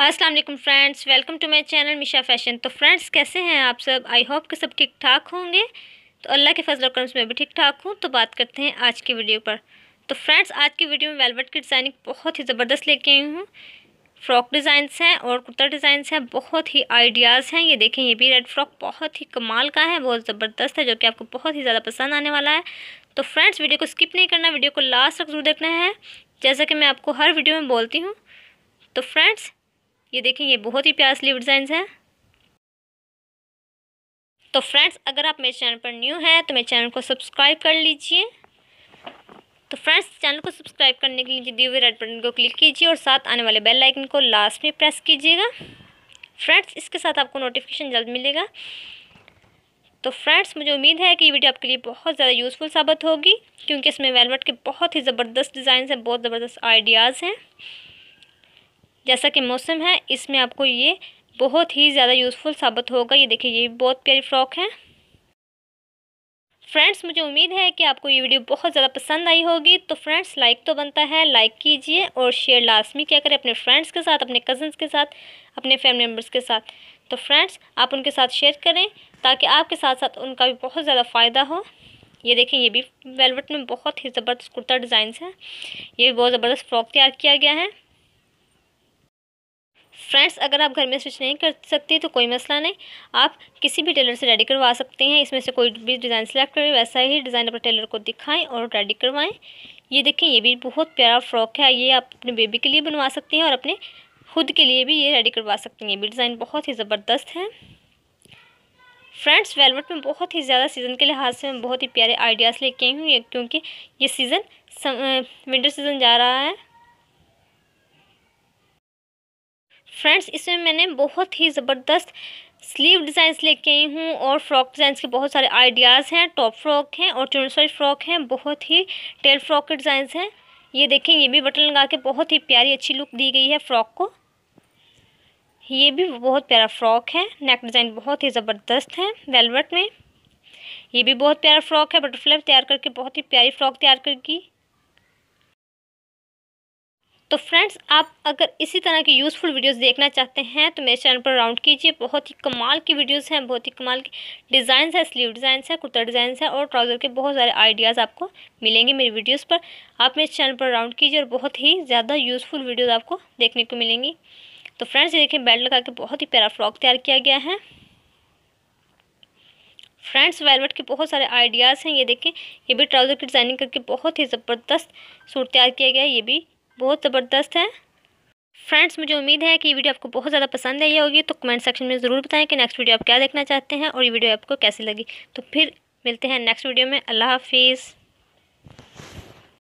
अस्सलाम वालेकुम friends welcome to my channel Misha fashion तो फ्रेंड्स कैसे हैं आप सब आई होप कि सब ठीक ठाक होंगे तो अल्लाह के फजल करम से मैं भी ठीक ठाक हूँ तो बात करते हैं आज की वीडियो पर तो फ्रेंड्स आज की वीडियो में वेलवेट की डिज़ाइनिंग बहुत ही ज़बरदस्त लेके आई हूँ फ्रॉक डिज़ाइंस हैं और कुर्ता डिज़ाइंस हैं बहुत ही आइडियाज़ हैं ये देखें ये भी रेड फ्रॉक बहुत ही कमाल का है बहुत ज़बरदस्त है जो कि आपको बहुत ही ज़्यादा पसंद आने वाला है तो फ्रेंड्स वीडियो को स्किप नहीं करना वीडियो को लास्ट तक जरूर देखना है जैसा कि मैं आपको हर वीडियो में बोलती हूँ तो फ्रेंड्स ये देखें ये बहुत ही प्यार स्लीव डिज़ाइन है तो फ्रेंड्स अगर आप मेरे चैनल पर न्यू हैं तो मेरे चैनल को सब्सक्राइब कर लीजिए तो फ्रेंड्स चैनल को सब्सक्राइब करने के लिए दिए हुए रेड बटन को क्लिक कीजिए और साथ आने वाले बेल आइकन को लास्ट में प्रेस कीजिएगा फ्रेंड्स इसके साथ आपको नोटिफिकेशन जल्द मिलेगा तो फ्रेंड्स मुझे उम्मीद है कि ये वीडियो आपके लिए बहुत ज़्यादा यूज़फुल साबित होगी क्योंकि इसमें वेलवेट के बहुत ही ज़बरदस्त डिज़ाइन हैं बहुत ज़बरदस्त आइडियाज़ हैं जैसा कि मौसम है इसमें आपको ये बहुत ही ज़्यादा यूज़फुल साबित होगा ये देखिए ये बहुत प्यारी फ्रॉक है फ्रेंड्स मुझे उम्मीद है कि आपको ये वीडियो बहुत ज़्यादा पसंद आई होगी तो फ्रेंड्स लाइक तो बनता है लाइक कीजिए और शेयर लाजमी किया करें अपने फ्रेंड्स के साथ अपने कज़न्स के साथ अपने फैमिली मेम्बर्स के साथ तो फ्रेंड्स आप उनके साथ शेयर करें ताकि आपके साथ साथ उनका भी बहुत ज़्यादा फ़ायदा हो ये देखें ये भी वेलवेट में बहुत ही ज़बरदस्त कुर्ता डिज़ाइन है ये भी बहुत ज़बरदस्त फ्रॉक तैयार किया गया है फ्रेंड्स अगर आप घर में स्टिच नहीं कर सकते तो कोई मसला नहीं आप किसी भी टेलर से रेडी करवा सकते हैं इसमें से कोई भी डिज़ाइन सेलेक्ट करें वैसा ही डिज़ाइन अपने टेलर को दिखाएं और रेडी करवाएं ये देखें ये भी बहुत प्यारा फ्रॉक है ये आप अपने बेबी के लिए बनवा सकते हैं और अपने खुद के लिए भी ये रेडी करवा सकते हैं ये भी डिज़ाइन बहुत ही ज़बरदस्त है फ्रेंड्स वेलवेट में बहुत ही ज़्यादा सीज़न के लिहाज से मैं बहुत ही प्यारे आइडियाज़ लेके आई हूँ क्योंकि ये सीज़न विंटर सीज़न जा रहा है फ्रेंड्स इसमें मैंने बहुत ही ज़बरदस्त स्लीव डिज़ाइंस लेके आई हूँ और फ्रॉक डिज़ाइंस के बहुत सारे आइडियाज़ हैं टॉप फ्रॉक हैं और ट्यूनसाइज फ्रॉक हैं बहुत ही टेल फ्रॉक के डिज़ाइंस हैं ये देखें ये भी बटन लगा के बहुत ही प्यारी अच्छी लुक दी गई है फ्रॉक को ये भी बहुत प्यारा फ्रॉक है नेक डिज़ाइन बहुत ही ज़बरदस्त है वेलवेट में ये भी बहुत प्यारा फ्रॉक है बटरफ्लाई तैयार करके बहुत ही प्यारी फ्रॉक तैयार करके तो फ्रेंड्स आप अगर इसी तरह की यूज़फुल वीडियोस देखना चाहते हैं तो मेरे चैनल पर राउंड कीजिए बहुत ही कमाल की वीडियोस हैं बहुत ही कमाल की डिज़ाइंस है स्लीव डिज़ाइंस हैं कुर्ता डिज़ाइंस है और ट्राउज़र के बहुत सारे आइडियाज़ आपको मिलेंगे मेरी वीडियोज़ पर आप मेरे चैनल पर राउंड कीजिए और बहुत ही ज़्यादा यूज़फुल वीडियोज़ आपको देखने को मिलेंगी तो फ्रेंड्स ये देखें बेल्ट लगा के बहुत ही प्यारा फ्रॉक तैयार किया गया है फ्रेंड्स वेलवेट के बहुत सारे आइडियाज़ हैं ये देखें ये भी ट्राउज़र की डिज़ाइनिंग करके बहुत ही ज़बरदस्त सूट तैयार किया गया है ये भी बहुत ज़बरदस्त है फ्रेंड्स मुझे उम्मीद है कि ये वीडियो आपको बहुत ज़्यादा पसंद आई होगी तो कमेंट सेक्शन में ज़रूर बताएं कि नेक्स्ट वीडियो आप क्या देखना चाहते हैं और ये वीडियो आपको कैसी लगी तो फिर मिलते हैं नेक्स्ट वीडियो में अल्लाह हाफिज़